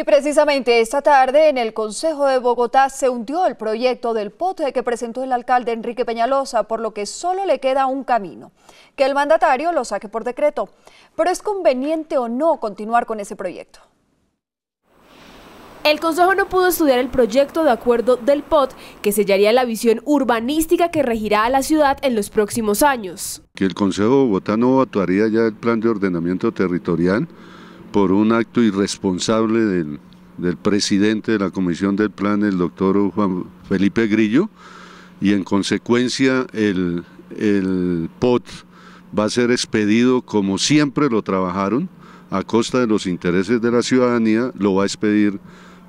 Y precisamente esta tarde en el Consejo de Bogotá se hundió el proyecto del POT que presentó el alcalde Enrique Peñalosa, por lo que solo le queda un camino, que el mandatario lo saque por decreto. Pero ¿es conveniente o no continuar con ese proyecto? El Consejo no pudo estudiar el proyecto de acuerdo del POT, que sellaría la visión urbanística que regirá a la ciudad en los próximos años. Que el Consejo de Bogotá no actuaría ya el plan de ordenamiento territorial, por un acto irresponsable del, del presidente de la Comisión del Plan, el doctor Juan Felipe Grillo, y en consecuencia el, el POT va a ser expedido como siempre lo trabajaron, a costa de los intereses de la ciudadanía, lo va a expedir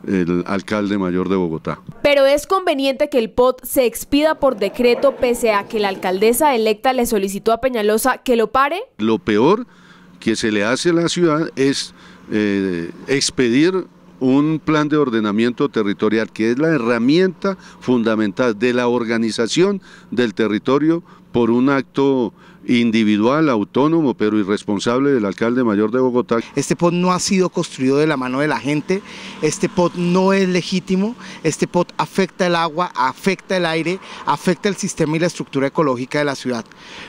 el alcalde mayor de Bogotá. Pero es conveniente que el POT se expida por decreto pese a que la alcaldesa electa le solicitó a Peñalosa que lo pare. Lo peor que se le hace a la ciudad es eh, expedir un plan de ordenamiento territorial, que es la herramienta fundamental de la organización del territorio por un acto individual, autónomo, pero irresponsable del alcalde mayor de Bogotá. Este POT no ha sido construido de la mano de la gente, este POT no es legítimo, este POT afecta el agua, afecta el aire, afecta el sistema y la estructura ecológica de la ciudad,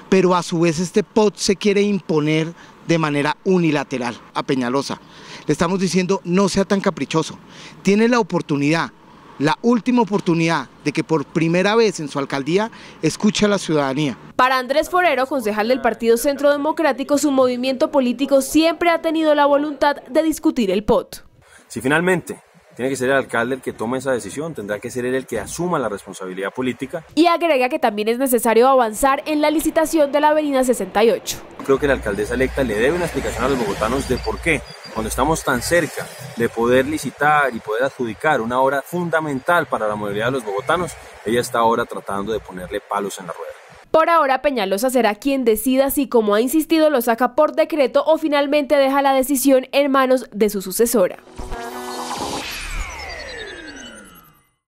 pero a su vez este POT se quiere imponer de manera unilateral a Peñalosa. Le estamos diciendo, no sea tan caprichoso. Tiene la oportunidad, la última oportunidad de que por primera vez en su alcaldía escuche a la ciudadanía. Para Andrés Forero, concejal del Partido Centro Democrático, su movimiento político siempre ha tenido la voluntad de discutir el POT. Si finalmente tiene que ser el alcalde el que tome esa decisión, tendrá que ser él el que asuma la responsabilidad política. Y agrega que también es necesario avanzar en la licitación de la Avenida 68 creo que la alcaldesa electa le debe una explicación a los bogotanos de por qué, cuando estamos tan cerca de poder licitar y poder adjudicar una obra fundamental para la movilidad de los bogotanos, ella está ahora tratando de ponerle palos en la rueda. Por ahora, Peñalosa será quien decida si, como ha insistido, lo saca por decreto o finalmente deja la decisión en manos de su sucesora.